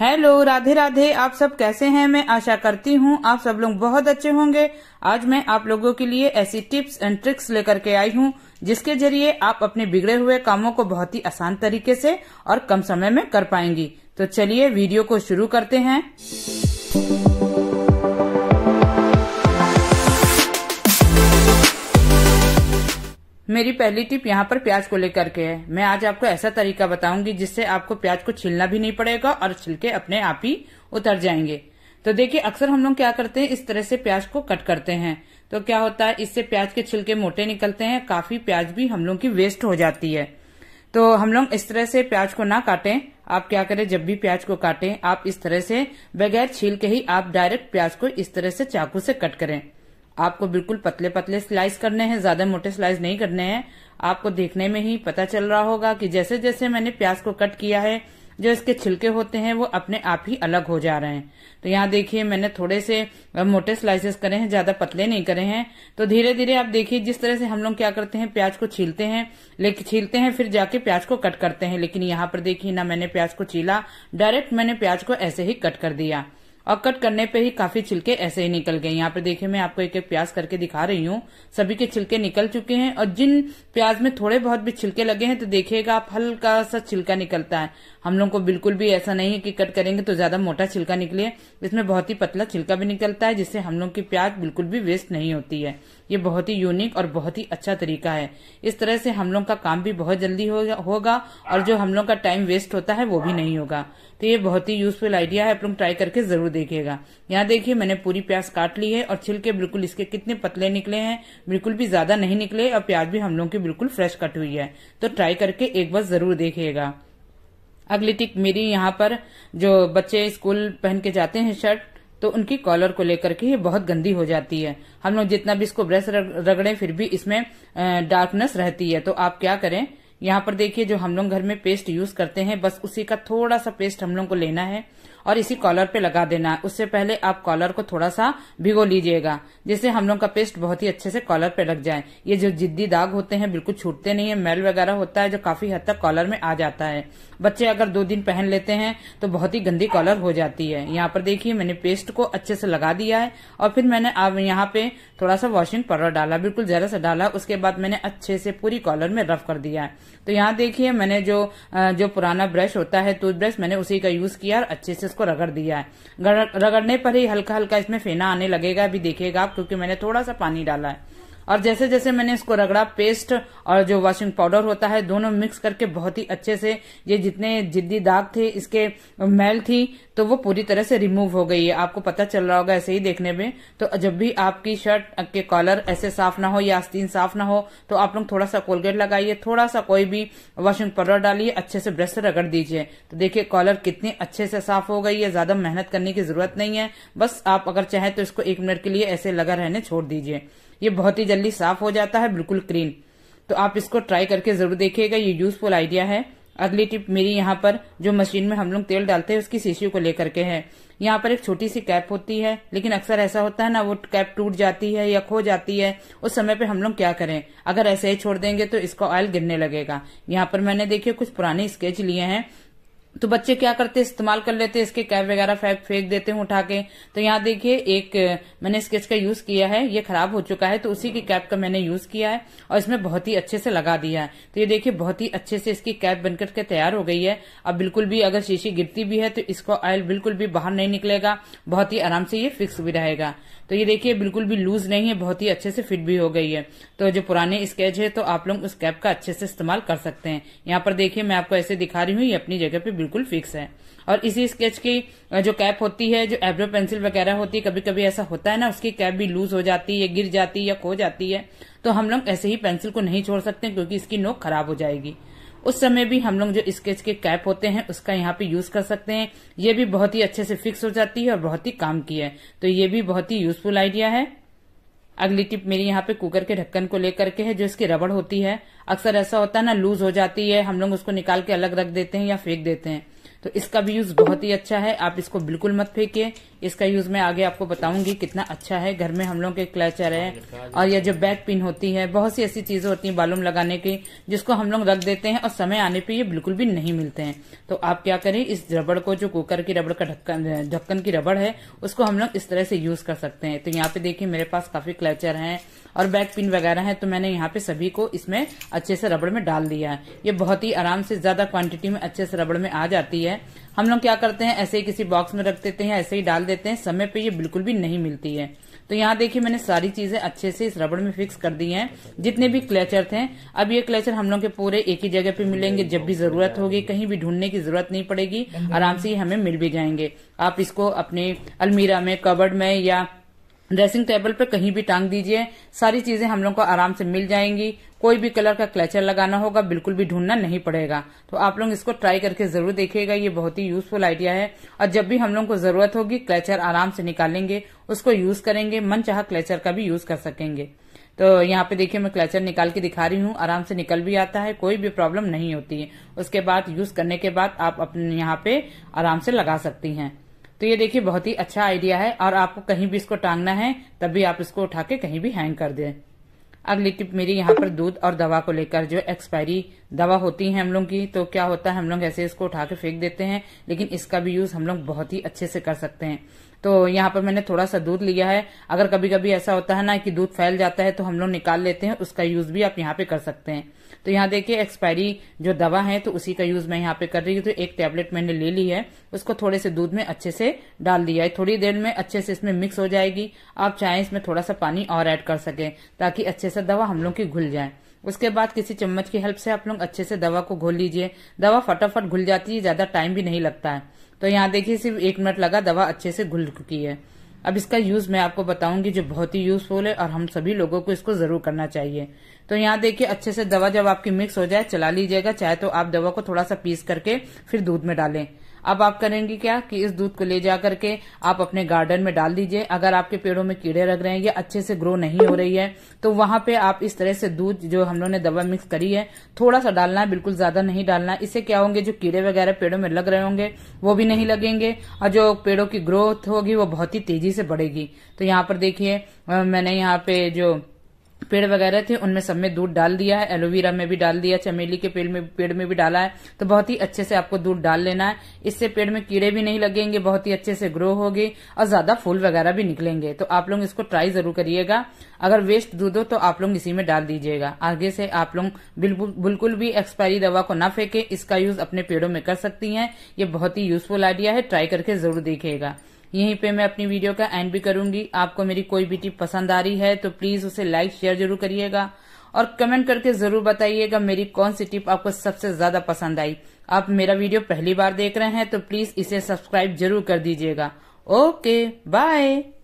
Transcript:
hello Radhe Radhe आप सब कैसे हैं मैं आशा करती हूँ आप सब लोग बहुत अच्छे होंगे आज मैं आप लोगों के लिए ऐसी टिप्स एंड ट्रिक्स लेकर के आई हूं जिसके जरिए आप अपने बिगड़े हुए कामों को बहुत ही आसान तरीके से और कम समय में कर पाएंगी तो चलिए वीडियो को शुरू करते हैं मेरी पहली टिप यहाँ पर प्याज को लेकर के है मैं आज आपको ऐसा तरीका बताऊंगी जिससे आपको प्याज को छीलना भी नहीं पड़ेगा और छिलके अपने आप ही उतर जाएंगे तो देखिए अक्सर हम लोग क्या करते हैं इस तरह से प्याज को कट करते हैं तो क्या होता है इससे प्याज के छिलके मोटे निकलते हैं काफी प्याज भी हम लोग की वेस्ट हो जाती है तो हम लोग इस तरह से प्याज को ना काटें आप क्या करें जब भी प्याज को काटें आप इस तरह से बगैर छील के ही आप डायरेक्ट प्याज को इस तरह से चाकू से कट करें आपको बिल्कुल पतले पतले स्लाइस करने हैं ज्यादा मोटे स्लाइस नहीं करने हैं आपको देखने में ही पता चल रहा होगा कि जैसे जैसे मैंने प्याज को कट किया है जो इसके छिलके होते हैं वो अपने आप ही अलग हो जा रहे हैं तो यहाँ देखिए मैंने थोड़े से मोटे स्लाइसेस करे हैं ज्यादा पतले नहीं करे हैं तो धीरे धीरे आप देखिए जिस तरह से हम लोग क्या करते हैं प्याज को छीलते हैं लेकिन छीलते हैं फिर जाके प्याज को कट करते हैं लेकिन यहाँ पर देखिए ना मैंने प्याज को छीला डायरेक्ट मैंने प्याज को ऐसे ही कट कर दिया और कट करने पे ही काफी छिलके ऐसे ही निकल गए यहाँ पे देखिए मैं आपको एक एक प्याज करके दिखा रही हूँ सभी के छिलके निकल चुके हैं और जिन प्याज में थोड़े बहुत भी छिलके लगे हैं तो देखिएगा आप हल्का सा छिलका निकलता है हम लोग को बिल्कुल भी ऐसा नहीं है कि कट करेंगे तो ज्यादा मोटा छिलका निकले इसमें बहुत ही पतला छिलका भी निकलता है जिससे हम लोग की प्याज बिल्कुल भी वेस्ट नहीं होती है ये बहुत ही यूनिक और बहुत ही अच्छा तरीका है इस तरह से हम लोग का काम भी बहुत जल्दी होगा और जो हम लोग का टाइम वेस्ट होता है वो भी नहीं होगा तो ये बहुत ही यूजफुल आइडिया है आप लोग ट्राई करके जरूर देखेगा यहाँ देखिए मैंने पूरी प्याज काट ली है और छिलके बिल्कुल इसके कितने पतले निकले हैं बिल्कुल भी ज्यादा नहीं निकले और प्याज भी हम लोग की बिल्कुल फ्रेश कट हुई है तो ट्राई करके एक बार जरूर देखिएगा अगली टिक मेरी यहाँ पर जो बच्चे स्कूल पहन के जाते हैं शर्ट तो उनकी कॉलर को लेकर के बहुत गंदी हो जाती है हम लोग जितना भी इसको ब्रश रगड़े फिर भी इसमें डार्कनेस रहती है तो आप क्या करें यहाँ पर देखिए जो हम लोग घर में पेस्ट यूज करते हैं बस उसी का थोड़ा सा पेस्ट हम लोग को लेना है और इसी कॉलर पे लगा देना है उससे पहले आप कॉलर को थोड़ा सा भिगो लीजिएगा जिससे हम लोग का पेस्ट बहुत ही अच्छे से कॉलर पे लग जाए ये जो जिद्दी दाग होते हैं बिल्कुल छूटते नहीं है मेल वगैरह होता है जो काफी हद तक कॉलर में आ जाता है बच्चे अगर दो दिन पहन लेते हैं तो बहुत ही गंदी कॉलर हो जाती है यहाँ पर देखिए मैंने पेस्ट को अच्छे से लगा दिया है और फिर मैंने अब यहाँ पे थोड़ा सा वॉशिंग पाउडर डाला बिल्कुल जरा सा डाला उसके बाद मैंने अच्छे से पूरी कॉलर में रफ कर दिया है तो यहाँ देखिए मैंने जो जो पुराना ब्रश होता है टूथब्रश मैंने उसी का यूज किया और अच्छे से इसको रगड़ दिया है रगड़ने पर ही हल्का हल्का इसमें फेना आने लगेगा अभी देखेगा आप क्योंकि मैंने थोड़ा सा पानी डाला है और जैसे जैसे मैंने इसको रगड़ा पेस्ट और जो वॉशिंग पाउडर होता है दोनों मिक्स करके बहुत ही अच्छे से ये जितने जिद्दी दाग थे इसके मैल थी तो वो पूरी तरह से रिमूव हो गई है आपको पता चल रहा होगा ऐसे ही देखने में तो जब भी आपकी शर्ट के कॉलर ऐसे साफ ना हो या आस्तीन साफ ना हो तो आप लोग थोड़ा सा कोलगेट लगाइए थोड़ा सा कोई भी वॉशिंग पाउडर डालिए अच्छे से ब्रश से रगड़ दीजिए तो देखिए कॉलर कितनी अच्छे से साफ हो गई है ज्यादा मेहनत करने की जरूरत नहीं है बस आप अगर चाहें तो इसको एक मिनट के लिए ऐसे लगा रहने छोड़ दीजिए ये बहुत ही जल्दी साफ हो जाता है बिल्कुल क्लीन तो आप इसको ट्राई करके जरूर देखिएगा ये यूजफुल आइडिया है अगली टिप मेरी यहाँ पर जो मशीन में हम लोग तेल डालते हैं उसकी शीशी को लेकर के है यहाँ पर एक छोटी सी कैप होती है लेकिन अक्सर ऐसा होता है ना वो कैप टूट जाती है या खो जाती है उस समय पे हम लोग क्या करें अगर ऐसे ही छोड़ देंगे तो इसका ऑयल गिरने लगेगा यहाँ पर मैंने देखिए कुछ पुराने स्केच लिए हैं तो बच्चे क्या करते इस्तेमाल कर लेते इसके कैप वगैरह फैप फेंक देते हैं उठा के तो यहाँ देखिए एक मैंने स्केच का यूज किया है ये खराब हो चुका है तो उसी की कैप का मैंने यूज किया है और इसमें बहुत ही अच्छे से लगा दिया है तो ये देखिए बहुत ही अच्छे से इसकी कैप बनकर के तैयार हो गई है अब बिल्कुल भी अगर शीशी गिरती भी है तो इसको ऑयल बिल्कुल भी बाहर नहीं निकलेगा बहुत ही आराम से ये फिक्स भी रहेगा तो ये देखिए बिल्कुल भी लूज नहीं है बहुत ही अच्छे से फिट भी हो गई है तो जो पुराने स्केच है तो आप लोग उस कैप का अच्छे से इस्तेमाल कर सकते हैं यहाँ पर देखिए मैं आपको ऐसे दिखा रही हूँ ये अपनी जगह पे बिल्कुल बिल्कुल फिक्स है और इसी स्केच की जो कैप होती है जो एब्रो पेंसिल वगैरह होती है कभी कभी ऐसा होता है ना उसकी कैप भी लूज हो जाती है गिर जाती है या खो जाती है तो हम लोग ऐसे ही पेंसिल को नहीं छोड़ सकते क्योंकि इसकी नोक खराब हो जाएगी उस समय भी हम लोग जो स्केच के कैप होते हैं उसका यहाँ पे यूज कर सकते हैं ये भी बहुत ही अच्छे से फिक्स हो जाती है और बहुत ही काम की है तो ये भी बहुत ही यूजफुल आइडिया है अगली टिप मेरी यहाँ पे कुकर के ढक्कन को लेकर के है जो इसकी रबड़ होती है अक्सर ऐसा होता है ना लूज हो जाती है हम लोग उसको निकाल के अलग रख देते हैं या फेंक देते हैं तो इसका भी यूज बहुत ही अच्छा है आप इसको बिल्कुल मत फेंकिए इसका यूज मैं आगे आपको बताऊंगी कितना अच्छा है घर में हम लोग के क्लचर है और यह जो बैक पिन होती है बहुत सी ऐसी चीजें होती है बालूम लगाने की जिसको हम लोग रख देते हैं और समय आने पर ये बिल्कुल भी नहीं मिलते हैं तो आप क्या करें इस रबड़ को जो कुकर की रबड़ का ढक्कन ढक्कन की रबड़ है उसको हम लोग इस तरह से यूज कर सकते हैं तो यहाँ पे देखिए मेरे पास काफी क्लचर है और बैक पिन वगैरह है तो मैंने यहाँ पे सभी को इसमें अच्छे से रबड़ में डाल दिया है ये बहुत ही आराम से ज्यादा क्वांटिटी में अच्छे से रबड़ में आ जाती है है हम लोग क्या करते हैं ऐसे ही किसी बॉक्स में रख देते हैं ऐसे ही डाल देते हैं समय पे ये बिल्कुल भी नहीं मिलती है तो यहाँ देखिए मैंने सारी चीजें अच्छे से इस रबड़ में फिक्स कर दी हैं जितने भी क्लेचर थे अब ये क्लेचर हम लोग के पूरे एक ही जगह पे मिलेंगे जब भी जरूरत होगी कहीं भी ढूंढने की जरूरत नहीं पड़ेगी आराम से ये हमें मिल भी जाएंगे आप इसको अपने अलमीरा में कबर्ड में या ड्रेसिंग टेबल पर कहीं भी टांग दीजिए सारी चीजें हम लोग को आराम से मिल जाएंगी कोई भी कलर का क्लेचर लगाना होगा बिल्कुल भी ढूंढना नहीं पड़ेगा तो आप लोग इसको ट्राई करके जरूर देखिएगा ये बहुत ही यूजफुल आइडिया है और जब भी हम लोग को जरूरत होगी क्लेचर आराम से निकालेंगे उसको यूज करेंगे मन चाह क्लेचर का भी यूज कर सकेंगे तो यहाँ पे देखिए मैं क्लेचर निकाल के दिखा रही हूँ आराम से निकल भी आता है कोई भी प्रॉब्लम नहीं होती है उसके बाद यूज करने के बाद आप अपने यहाँ पे आराम से लगा सकती हैं तो ये देखिए बहुत ही अच्छा आइडिया है और आपको कहीं भी इसको टांगना है तब भी आप इसको उठा के कहीं भी हैंग कर दें अगली टिप मेरी यहाँ पर दूध और दवा को लेकर जो एक्सपायरी दवा होती है हम लोग की तो क्या होता है हम लोग ऐसे इसको उठा के फेंक देते हैं लेकिन इसका भी यूज हम लोग बहुत ही अच्छे से कर सकते हैं तो यहाँ पर मैंने थोड़ा सा दूध लिया है अगर कभी कभी ऐसा होता है ना कि दूध फैल जाता है तो हम लोग निकाल लेते हैं उसका यूज भी आप यहाँ पे कर सकते हैं तो यहाँ देखिए एक्सपायरी जो दवा है तो उसी का यूज मैं यहाँ पे कर रही हूँ तो एक टेबलेट मैंने ले ली है उसको थोड़े से दूध में अच्छे से डाल दिया है थोड़ी देर में अच्छे से इसमें मिक्स हो जाएगी आप चाहें इसमें थोड़ा सा पानी और एड कर सके ताकि अच्छे से दवा हम लोग की घुल जाए उसके बाद किसी चम्मच की हेल्प से आप लोग अच्छे से दवा को घोल लीजिए दवा फटाफट घुल जाती है ज्यादा टाइम भी नहीं लगता है तो यहाँ देखिए सिर्फ एक मिनट लगा दवा अच्छे से घुल चुकी है अब इसका यूज मैं आपको बताऊंगी जो बहुत ही यूजफुल है और हम सभी लोगों को इसको जरूर करना चाहिए तो यहाँ देखिए अच्छे से दवा जब आपकी मिक्स हो जाए चला लीजिएगा चाहे तो आप दवा को थोड़ा सा पीस करके फिर दूध में डालें अब आप करेंगे क्या कि इस दूध को ले जा करके आप अपने गार्डन में डाल दीजिए अगर आपके पेड़ों में कीड़े लग रहे हैं या अच्छे से ग्रो नहीं हो रही है तो वहां पे आप इस तरह से दूध जो हम लोगों ने दवा मिक्स करी है थोड़ा सा डालना है बिल्कुल ज्यादा नहीं डालना इससे क्या होंगे जो कीड़े वगैरह पेड़ों में लग रहे होंगे वो भी नहीं लगेंगे और जो पेड़ों की ग्रोथ होगी वो बहुत ही तेजी से बढ़ेगी तो यहाँ पर देखिए मैंने यहाँ पे जो पेड़ वगैरह थे उनमें सब में दूध डाल दिया है एलोवेरा में भी डाल दिया चमेली के पेड़ में पेड़ में भी डाला है तो बहुत ही अच्छे से आपको दूध डाल लेना है इससे पेड़ में कीड़े भी नहीं लगेंगे बहुत ही अच्छे से ग्रो होगी और ज्यादा फूल वगैरह भी निकलेंगे तो आप लोग इसको ट्राई जरूर करिएगा अगर वेस्ट दूध हो तो आप लोग इसी में डाल दीजिएगा आगे से आप लोग बिल्कुल भी एक्सपायरी दवा को ना फेंके इसका यूज अपने पेड़ों में कर सकती है ये बहुत ही यूजफुल आइडिया है ट्राई करके जरूर देखिएगा यहीं पे मैं अपनी वीडियो का एंड भी करूंगी आपको मेरी कोई भी टिप पसंद आ रही है तो प्लीज उसे लाइक शेयर जरूर करिएगा और कमेंट करके जरूर बताइएगा मेरी कौन सी टिप आपको सबसे ज्यादा पसंद आई आप मेरा वीडियो पहली बार देख रहे हैं तो प्लीज इसे सब्सक्राइब जरूर कर दीजिएगा ओके बाय